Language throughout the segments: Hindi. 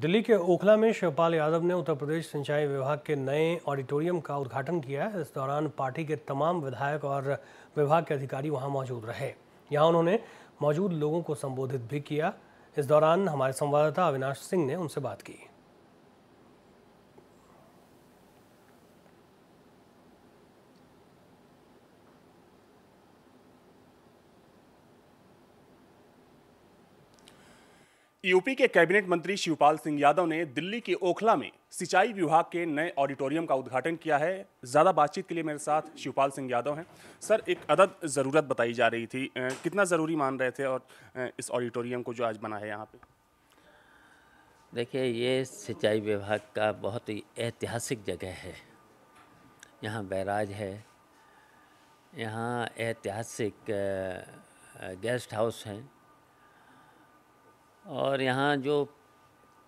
दिल्ली के ओखला में शिवपाल यादव ने उत्तर प्रदेश सिंचाई विभाग के नए ऑडिटोरियम का उद्घाटन किया इस दौरान पार्टी के तमाम विधायक और विभाग के अधिकारी वहां मौजूद रहे यहां उन्होंने मौजूद लोगों को संबोधित भी किया इस दौरान हमारे संवाददाता अविनाश सिंह ने उनसे बात की यूपी के कैबिनेट मंत्री शिवपाल सिंह यादव ने दिल्ली के ओखला में सिंचाई विभाग के नए ऑडिटोरियम का उद्घाटन किया है ज़्यादा बातचीत के लिए मेरे साथ शिवपाल सिंह यादव हैं सर एक अदद ज़रूरत बताई जा रही थी कितना ज़रूरी मान रहे थे और इस ऑडिटोरियम को जो आज बना है यहाँ पे देखिए ये सिंचाई विभाग का बहुत ही ऐतिहासिक जगह है यहाँ बैराज है यहाँ ऐतिहासिक गेस्ट हाउस हैं और यहाँ जो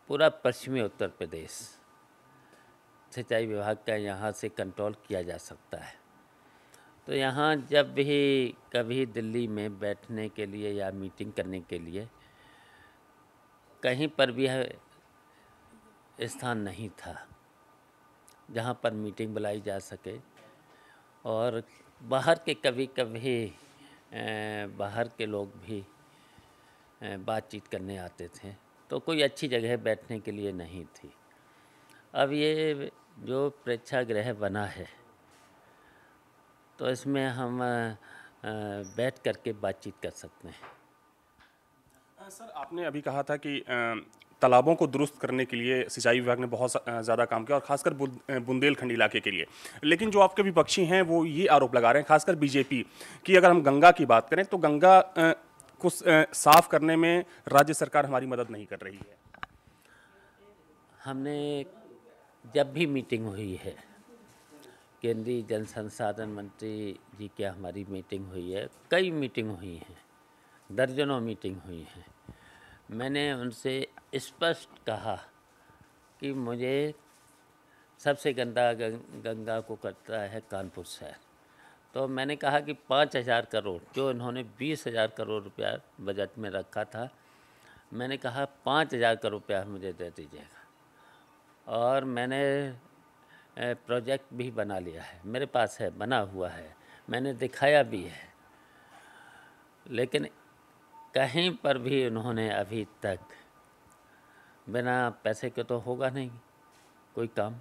पूरा पश्चिमी उत्तर प्रदेश सिंचाई विभाग का यहाँ से कंट्रोल किया जा सकता है तो यहाँ जब भी कभी दिल्ली में बैठने के लिए या मीटिंग करने के लिए कहीं पर भी स्थान नहीं था जहाँ पर मीटिंग बुलाई जा सके और बाहर के कभी कभी बाहर के लोग भी बातचीत करने आते थे तो कोई अच्छी जगह बैठने के लिए नहीं थी अब ये जो प्रेक्षागृह बना है तो इसमें हम बैठ करके बातचीत कर सकते हैं सर आपने अभी कहा था कि तालाबों को दुरुस्त करने के लिए सिंचाई विभाग ने बहुत ज़्यादा काम किया और खासकर बुंदेलखंड इलाके के लिए लेकिन जो आपके विपक्षी हैं वो ये आरोप लगा रहे हैं खासकर बीजेपी कि अगर हम गंगा की बात करें तो गंगा को साफ करने में राज्य सरकार हमारी मदद नहीं कर रही है हमने जब भी मीटिंग हुई है केंद्रीय जल संसाधन मंत्री जी की हमारी मीटिंग हुई है कई मीटिंग हुई हैं दर्जनों मीटिंग हुई हैं मैंने उनसे स्पष्ट कहा कि मुझे सबसे गंदा गंगा को करता है कानपुर शहर तो मैंने कहा कि पाँच हज़ार करोड़ जो इन्होंने बीस हज़ार करोड़ रुपया बजट में रखा था मैंने कहा पाँच हज़ार करोड़ रुपया मुझे दे दीजिएगा और मैंने प्रोजेक्ट भी बना लिया है मेरे पास है बना हुआ है मैंने दिखाया भी है लेकिन कहीं पर भी उन्होंने अभी तक बिना पैसे के तो होगा नहीं कोई काम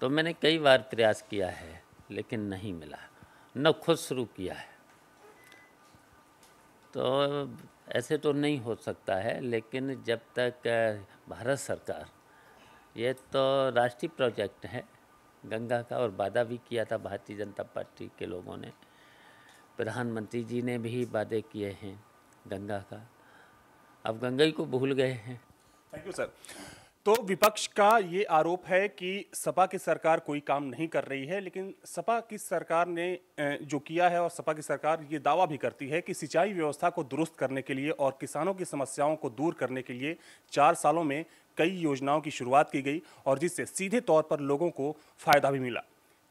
तो मैंने कई बार प्रयास किया है लेकिन नहीं मिला न खुद शुरू किया है तो ऐसे तो नहीं हो सकता है लेकिन जब तक भारत सरकार ये तो राष्ट्रीय प्रोजेक्ट है गंगा का और वादा भी किया था भारतीय जनता पार्टी के लोगों ने प्रधानमंत्री जी ने भी वादे किए हैं गंगा का अब गंगा ही को भूल गए हैं थैंक यू सर तो विपक्ष का ये आरोप है कि सपा की सरकार कोई काम नहीं कर रही है लेकिन सपा की सरकार ने जो किया है और सपा की सरकार ये दावा भी करती है कि सिंचाई व्यवस्था को दुरुस्त करने के लिए और किसानों की समस्याओं को दूर करने के लिए चार सालों में कई योजनाओं की शुरुआत की गई और जिससे सीधे तौर पर लोगों को फायदा भी मिला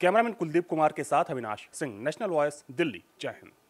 कैमरामैन कुलदीप कुमार के साथ अविनाश सिंह नेशनल वॉयस दिल्ली जय हिंद